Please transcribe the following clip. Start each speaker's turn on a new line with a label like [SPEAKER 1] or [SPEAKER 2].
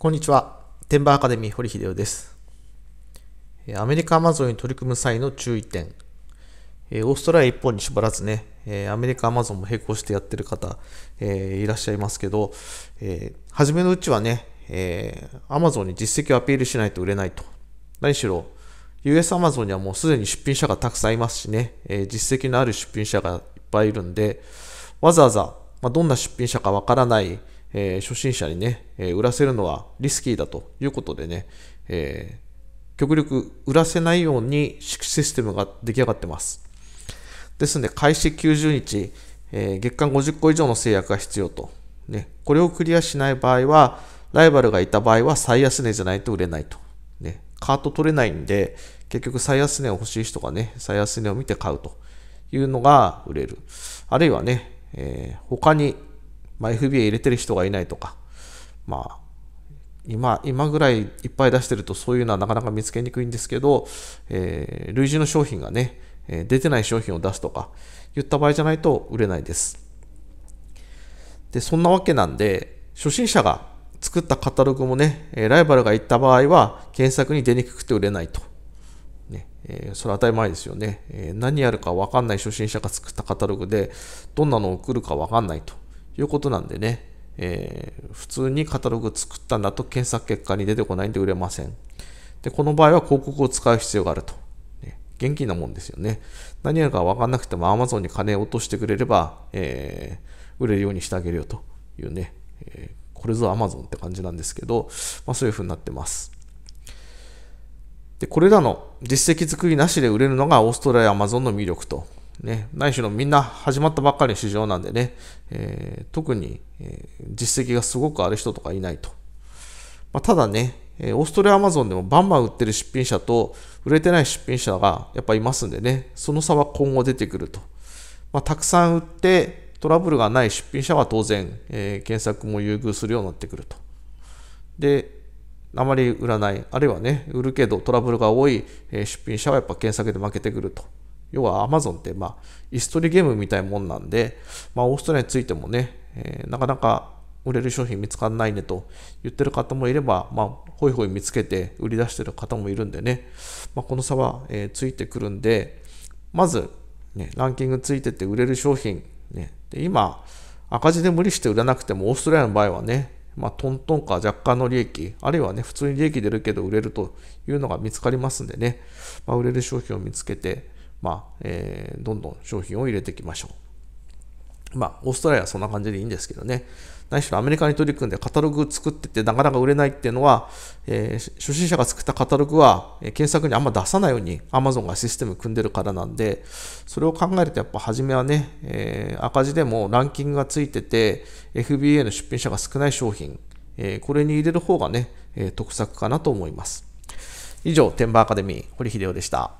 [SPEAKER 1] こんにちは。テンバーアカデミー堀秀夫です。アメリカアマゾンに取り組む際の注意点。オーストラリア一本に縛らずね、アメリカアマゾンも並行してやってる方、えいらっしゃいますけど、え初めのうちはね、えー、アマゾンに実績をアピールしないと売れないと。何しろ、US アマゾンにはもうすでに出品者がたくさんいますしね、え実績のある出品者がいっぱいいるんで、わざわざ、まどんな出品者かわからない、えー、初心者にね、えー、売らせるのはリスキーだということでね、えー、極力売らせないようにシステムが出来上がってます。ですので、開始90日、え月間50個以上の制約が必要と。ね、これをクリアしない場合は、ライバルがいた場合は最安値じゃないと売れないと。ね、カート取れないんで、結局最安値を欲しい人がね、最安値を見て買うというのが売れる。あるいはね、え他にまあ、FBA 入れてる人がいないとか、まあ、今今ぐらいいっぱい出してるとそういうのはなかなか見つけにくいんですけど、えー、類似の商品がね、え出てない商品を出すとか言った場合じゃないと売れないです。で、そんなわけなんで、初心者が作ったカタログもね、ライバルが行った場合は検索に出にくくて売れないと。ねえー、それは当たり前ですよね。えー、何やるかわかんない初心者が作ったカタログで、どんなのを送るかわかんないと。いうことなんでね、えー、普通にカタログ作ったんだと検索結果に出てこないんで売れません。で、この場合は広告を使う必要があると。ね、現金なもんですよね。何やか分かんなくても Amazon に金を落としてくれれば、えー、売れるようにしてあげるよというね、えー、これぞ Amazon って感じなんですけど、まあ、そういう風になってます。で、これらの実績作りなしで売れるのがオーストラリア Amazon の魅力とね、何しろみんな始まったばっかり市場なんでね、えー、特に、え実績がすごくある人とかいないと。まあ、ただね、えオーストラリアアマゾンでもバンバン売ってる出品者と売れてない出品者がやっぱいますんでね、その差は今後出てくると。まあ、たくさん売ってトラブルがない出品者は当然、えー、検索も優遇するようになってくると。で、あまり売らない、あるいはね、売るけどトラブルが多い出品者はやっぱ検索で負けてくると。要はアマゾンって、まあ、イストリーゲームみたいなもんなんで、まあ、オーストラリアについてもね、えー、なかなか売れる商品見つかんないねと言ってる方もいれば、まあ、ほいほい見つけて売り出してる方もいるんでね、まあ、この差は、えー、ついてくるんで、まず、ね、ランキングついてて売れる商品、ね、で今、赤字で無理して売らなくても、オーストラリアの場合はね、まあ、トントンか若干の利益、あるいはね、普通に利益出るけど売れるというのが見つかりますんでね、まあ、売れる商品を見つけて、まあ、えー、どんどん商品を入れていきましょう。まあ、オーストラリアはそんな感じでいいんですけどね。何しろアメリカに取り組んでカタログ作っててなかなか売れないっていうのは、えー、初心者が作ったカタログは、え検索にあんま出さないように Amazon がシステム組んでるからなんで、それを考えるとやっぱ初めはね、えー、赤字でもランキングがついてて、FBA の出品者が少ない商品、えー、これに入れる方がね、えー、得策かなと思います。以上、テンバーアカデミー、堀秀夫でした。